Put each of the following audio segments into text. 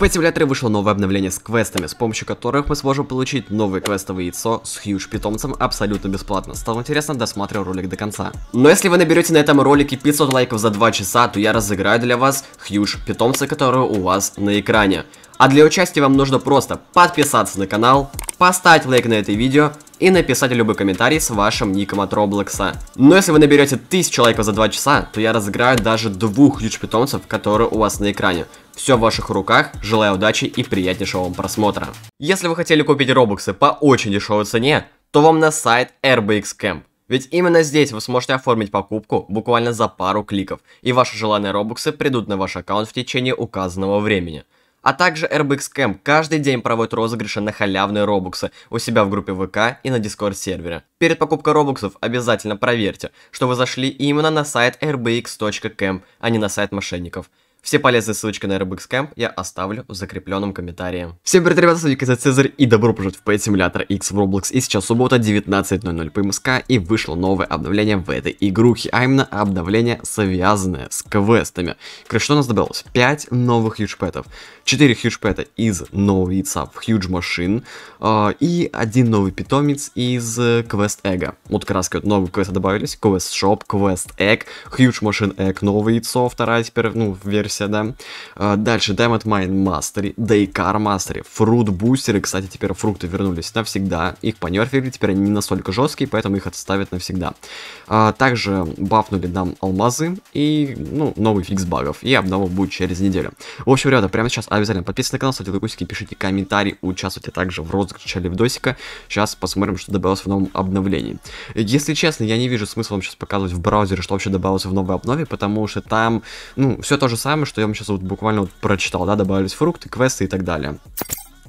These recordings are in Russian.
В Pet Simulator вышло новое обновление с квестами, с помощью которых мы сможем получить новое квестовое яйцо с Хьюж питомцем абсолютно бесплатно. Стало интересно, досматривал ролик до конца. Но если вы наберете на этом ролике 500 лайков за 2 часа, то я разыграю для вас Хьюж питомца, который у вас на экране. А для участия вам нужно просто подписаться на канал, поставить лайк на это видео и написать любой комментарий с вашим ником от Роблокса. Но если вы наберете 1000 лайков за 2 часа, то я разыграю даже двух Хьюж питомцев, которые у вас на экране. Все в ваших руках, желаю удачи и приятнейшего вам просмотра. Если вы хотели купить робоксы по очень дешевой цене, то вам на сайт RBX Camp. Ведь именно здесь вы сможете оформить покупку буквально за пару кликов, и ваши желанные робоксы придут на ваш аккаунт в течение указанного времени. А также RBX Camp каждый день проводит розыгрыши на халявные робоксы у себя в группе ВК и на Discord сервере. Перед покупкой робоксов обязательно проверьте, что вы зашли именно на сайт rbx.camp, а не на сайт мошенников. Все полезные ссылочки на RBX Camp я оставлю в закрепленном комментарии. Всем привет, ребята, с вами Казет Цезарь и добро пожаловать в Pet Simulator X в Roblox. И сейчас суббота 19.00 по МСК и вышло новое обновление в этой игрухе, а именно обновление, связанное с квестами. Короче, что у нас добавилось? 5 новых хьюджпетов, 4 хьюджпета из нового яйца в huge машин э, и один новый питомец из квест э, эго. Вот как раз вот новые квесты добавились, квест shop, квест egg, huge машин egg, новое яйцо, вторая теперь, ну, версия версия, да. А, дальше Diamond Mine Mastery, Daycar Mastery, Fruit Booster, кстати, теперь фрукты вернулись навсегда. Их понерфили, теперь они не настолько жесткие, поэтому их отставят навсегда. А, также бафнули нам алмазы и, ну, новый фикс багов. И обнова будет через неделю. В общем, ребята, прямо сейчас обязательно подписывайтесь на канал, ставьте лайкусики, пишите комментарии, участвуйте также в розыгрыше видосика. Сейчас посмотрим, что добавилось в новом обновлении. Если честно, я не вижу смысла вам сейчас показывать в браузере, что вообще добавилось в новой обнове, потому что там, ну, все то же самое, самое, что я вам сейчас вот буквально вот прочитал, да, добавились фрукты, квесты и так далее.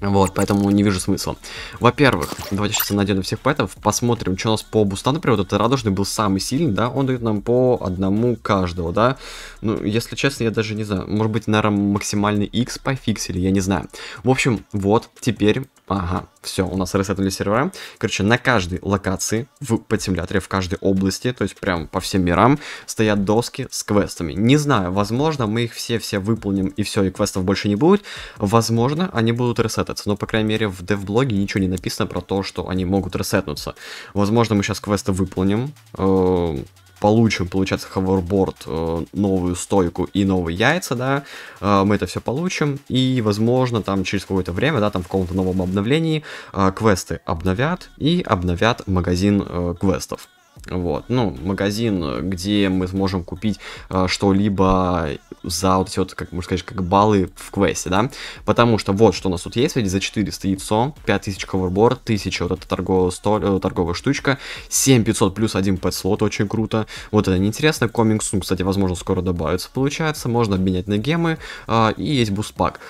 Вот, поэтому не вижу смысла. Во-первых, давайте сейчас надену всех поэтов, посмотрим, что у нас по бустам. Например, вот этот радужный был самый сильный, да, он дает нам по одному каждого, да. Ну, если честно, я даже не знаю, может быть, наверное, максимальный X пофиксили, я не знаю. В общем, вот, теперь Ага, все, у нас ресетнули сервера. Короче, на каждой локации в подсимуляторе, в каждой области, то есть прям по всем мирам, стоят доски с квестами. Не знаю, возможно, мы их все-все выполним и все, и квестов больше не будет. Возможно, они будут ресетаться, но, по крайней мере, в дев-блоге ничего не написано про то, что они могут ресетнуться. Возможно, мы сейчас квесты выполним, э, получим, получается, ховерборд, э, новую стойку и новые яйца, да, э, мы это все получим, и, возможно, там через какое-то время, да, там в каком-то новом обновлении э, квесты обновят и обновят магазин квестов. Вот, ну, магазин, где мы сможем купить э, что-либо за вот эти вот, как можно сказать, как баллы в квесте, да. Потому что вот что у нас тут есть, видите, за 400 яйцо, 5000 ковербор, 1000 вот эта торговая, столь, э, торговая штучка, 7500 плюс 1 пэт-слот, очень круто. Вот это неинтересно, комикс, ну, кстати, возможно, скоро добавится, получается, можно обменять на гемы, э, и есть буспак.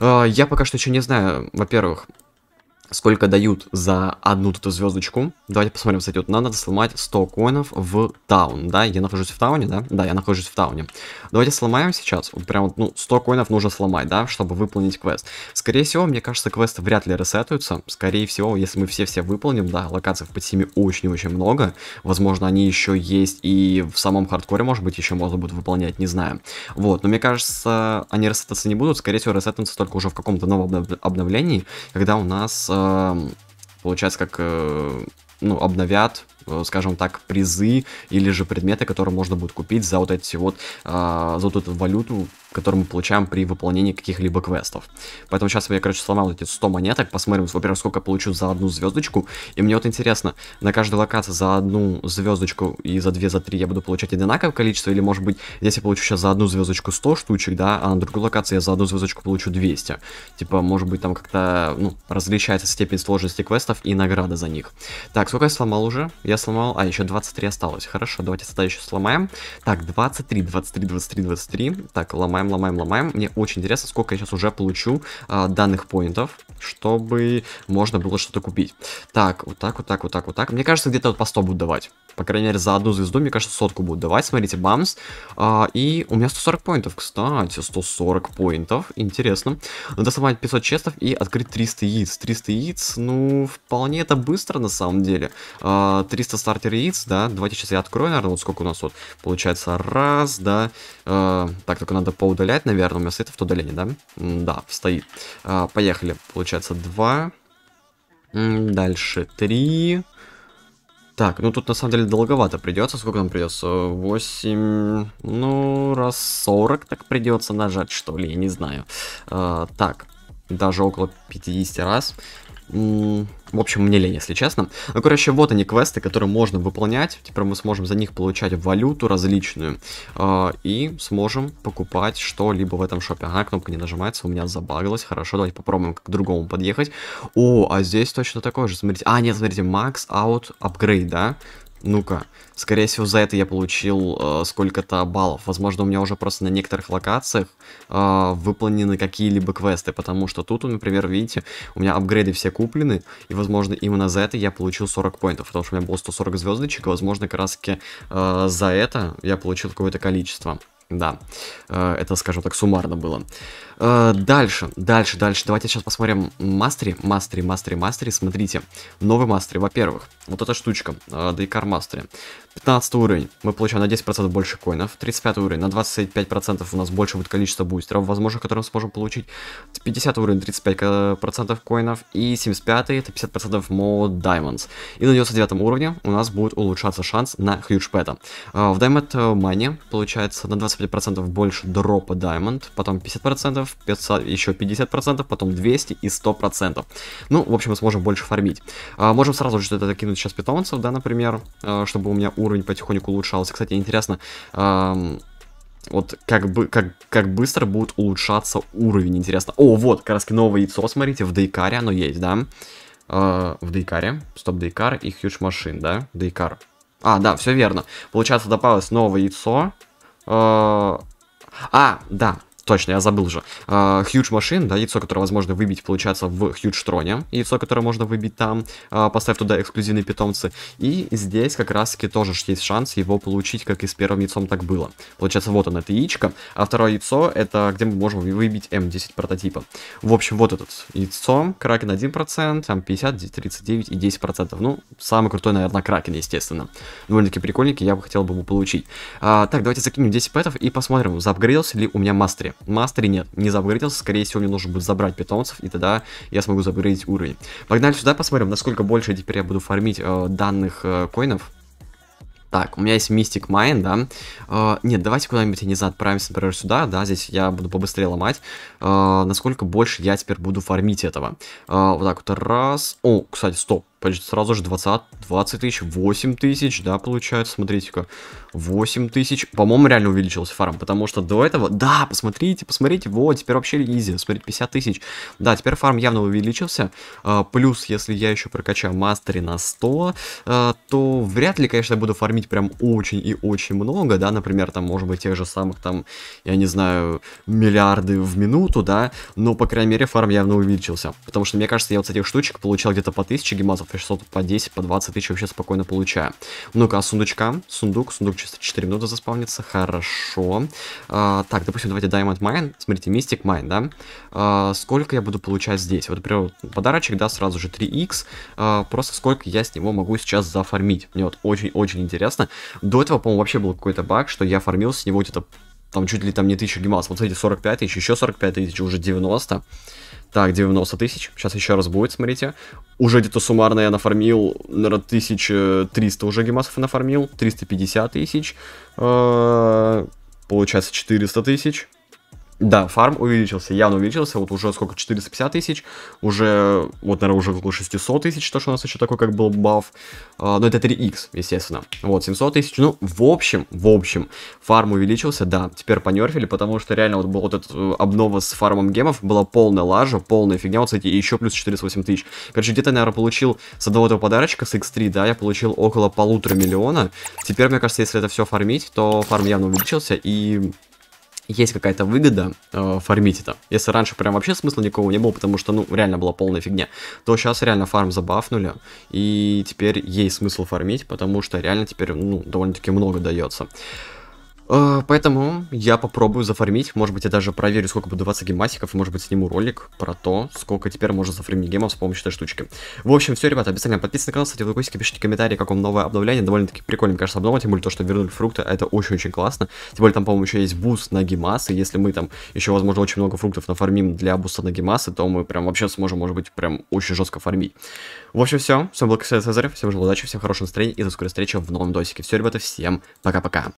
Э, я пока что еще не знаю, во-первых, сколько дают за одну эту звездочку. Давайте посмотрим, кстати, вот надо сломать 100 коинов в таун, да? Я нахожусь в тауне, да? Да, я нахожусь в тауне. Давайте сломаем сейчас. Вот прям ну, 100 коинов нужно сломать, да, чтобы выполнить квест. Скорее всего, мне кажется, квесты вряд ли ресетуются. Скорее всего, если мы все-все выполним, да, локаций в подсеме очень-очень много. Возможно, они еще есть и в самом хардкоре, может быть, еще можно будет выполнять, не знаю. Вот, но мне кажется, они ресетаться не будут. Скорее всего, ресетнутся только уже в каком-то новом обновлении, когда у нас э, получается, как э, ну, обновят, э, скажем так, призы или же предметы, которые можно будет купить за вот эти вот, а, за вот эту валюту, которые мы получаем при выполнении каких-либо квестов. Поэтому сейчас я, короче, сломал эти 100 монеток, посмотрим, во-первых, сколько я получу за одну звездочку. И мне вот интересно, на каждой локации за одну звездочку и за две, за три я буду получать одинаковое количество, или, может быть, здесь я получу сейчас за одну звездочку 100 штучек, да, а на другой локации я за одну звездочку получу 200. Типа, может быть, там как-то, ну, различается степень сложности квестов и награды за них. Так, сколько я сломал уже? Я сломал, а, еще 23 осталось. Хорошо, давайте тогда еще сломаем. Так, 23, 23, 23, 23. Так, ломаем ломаем, ломаем, ломаем. Мне очень интересно, сколько я сейчас уже получу а, данных поинтов, чтобы можно было что-то купить. Так, вот так, вот так, вот так, вот так. Мне кажется, где-то вот по 100 будут давать по крайней мере, за одну звезду, мне кажется, сотку будут давать. Смотрите, бамс. А, и у меня 140 поинтов, кстати, 140 поинтов. Интересно. Надо собрать 500 честов и открыть 300 яиц. 300 яиц, ну, вполне это быстро, на самом деле. А, 300 стартер яиц, да. Давайте сейчас я открою, наверное, вот сколько у нас вот получается. Раз, да. А, так, только надо поудалять, наверное. У меня сейтов то удаление, да? да, стоит. А, поехали. Получается, два. Дальше три. 3... Так, ну тут на самом деле долговато придется. Сколько нам придется? 8... Ну, раз 40 так придется нажать, что ли, я не знаю. Э, так, даже около 50 раз. В общем, мне лень, если честно. Ну, короче, вот они квесты, которые можно выполнять. Теперь мы сможем за них получать валюту различную. Э, и сможем покупать что-либо в этом шопе. Ага, кнопка не нажимается, у меня забагалась. Хорошо, давайте попробуем к другому подъехать. О, а здесь точно такое же, смотрите. А, нет, смотрите, max out upgrade, да? Ну-ка. Скорее всего, за это я получил э, сколько-то баллов. Возможно, у меня уже просто на некоторых локациях э, выполнены какие-либо квесты, потому что тут, например, видите, у меня апгрейды все куплены, и, возможно, именно за это я получил 40 поинтов, потому что у меня было 140 звездочек, и, возможно, как раз-таки э, за это я получил какое-то количество. Да, э, это, скажем так, суммарно было. Э, дальше, дальше, дальше. Давайте сейчас посмотрим мастери, мастери, мастери, мастери. Смотрите, новый мастери, во-первых, вот эта штучка, Дейкар мастери. 15 уровень, мы получаем на 10% больше коинов. 35 уровень, на 25% у нас больше будет количество бустеров, возможно, которые мы сможем получить. 50 уровень, 35% э, коинов. И 75 это 50% more diamonds. И на 99 уровне у нас будет улучшаться шанс на хьюдж пэта. В Diamond Money получается на 25 25% больше дропа Diamond, потом 50%, 500, еще 50%, потом 200% и 100%. Ну, в общем, мы сможем больше фармить. А, можем сразу же это закинуть сейчас питомцев, да, например, а, чтобы у меня уровень потихоньку улучшался. Кстати, интересно... А, вот как, бы, как, как быстро будет улучшаться уровень, интересно. О, вот, как раз новое яйцо, смотрите, в Дейкаре оно есть, да? Э, в Дейкаре, стоп Дейкар и Хьюдж Машин, да? Дейкар. А, да, все верно. Получается, добавилось новое яйцо, Э, а, да, Точно, я забыл же. Хьюдж uh, машин, да, яйцо, которое возможно выбить, получается, в Хьюдж троне. Яйцо, которое можно выбить там, uh, поставь туда эксклюзивные питомцы. И здесь как раз-таки тоже есть шанс его получить, как и с первым яйцом так было. Получается, вот он, это яичко. А второе яйцо, это где мы можем выбить М10 прототипа. В общем, вот этот яйцо, Кракен 1%, там 50, 39 и 10%. Ну, самый крутой, наверное, Кракен, естественно. Довольно-таки прикольненький, я бы хотел бы его получить. Uh, так, давайте закинем 10 пэтов и посмотрим, заапгрейдился ли у меня мастер мастер. нет, не заапгрейдился, скорее всего мне нужно будет забрать питомцев, и тогда я смогу заапгрейдить уровень. Погнали сюда, посмотрим, насколько больше теперь я буду фармить э, данных э, коинов. Так, у меня есть Mystic Mine, да. Э, нет, давайте куда-нибудь, я не знаю, отправимся, например, сюда, да, здесь я буду побыстрее ломать. Э, насколько больше я теперь буду фармить этого. Э, вот так вот, раз. О, кстати, стоп, Почти сразу же 20, 20 тысяч, 8 тысяч, да, получается, смотрите-ка. 8 тысяч. По-моему, реально увеличился фарм, потому что до этого... Да, посмотрите, посмотрите, вот, теперь вообще изи, смотрите, 50 тысяч. Да, теперь фарм явно увеличился. А, плюс, если я еще прокачаю мастери на 100, а, то вряд ли, конечно, я буду фармить прям очень и очень много, да, например, там, может быть, тех же самых, там, я не знаю, миллиарды в минуту, да, но, по крайней мере, фарм явно увеличился. Потому что, мне кажется, я вот с этих штучек получал где-то по 1000 гемазов 600, по 10, по 20 тысяч вообще спокойно получаю. Ну-ка, а сундучка? Сундук, сундук чисто 4 минуты заспавнится, хорошо. А, так, допустим, давайте Diamond Mine, смотрите, Mystic Mine, да? А, сколько я буду получать здесь? Вот, например, подарочек, да, сразу же 3x, а, просто сколько я с него могу сейчас зафармить? Мне вот очень-очень интересно. До этого, по-моему, вообще был какой-то баг, что я фармил с него где-то там чуть ли там не 1000 гемас. Вот смотрите, 45 тысяч, еще 45 тысяч, уже 90. Так, 90 тысяч. Сейчас еще раз будет, смотрите. Уже где-то суммарно я нафармил, наверное, 1300 уже гемасов нафармил. 350 тысяч. Э, получается 400 тысяч. Да, фарм увеличился, явно увеличился, вот уже сколько, 450 тысяч, уже, вот, наверное, уже около 600 тысяч, то, что у нас еще такой, как был баф, а, но ну, это 3x, естественно, вот, 700 тысяч, ну, в общем, в общем, фарм увеличился, да, теперь понерфили, потому что реально вот был вот этот э, обнова с фармом гемов, была полная лажа, полная фигня, вот, кстати, еще плюс 48 тысяч, короче, где-то, наверное, получил с одного этого подарочка, с x3, да, я получил около полутора миллиона, теперь, мне кажется, если это все фармить, то фарм явно увеличился, и есть какая-то выгода э, фармить это. Если раньше прям вообще смысла никакого не было, потому что, ну, реально была полная фигня, то сейчас реально фарм забафнули, и теперь есть смысл фармить, потому что реально теперь, ну, довольно-таки много дается. А, поэтому я попробую зафармить, может быть я даже проверю, сколько будет даваться гемасиков, может быть сниму ролик про то, сколько теперь можно зафармить гемов с помощью этой штучки. В общем, все, ребята, обязательно подписывайтесь на канал, ставьте лайкосики, пишите комментарии, как вам новое обновление, довольно-таки прикольно, кажется, обнова, тем более то, что вернули фрукты, это очень-очень классно, тем более там, по-моему, еще есть буст на гемасы, если мы там еще, возможно, очень много фруктов нафармим для буста на гемасы, то мы прям вообще сможем, может быть, прям очень жестко фармить. В общем, все, с вами был Ксения Цезарь, всем желаю удачи, всем хорошего настроения и до скорой встречи в новом досике. Все, ребята, всем пока-пока.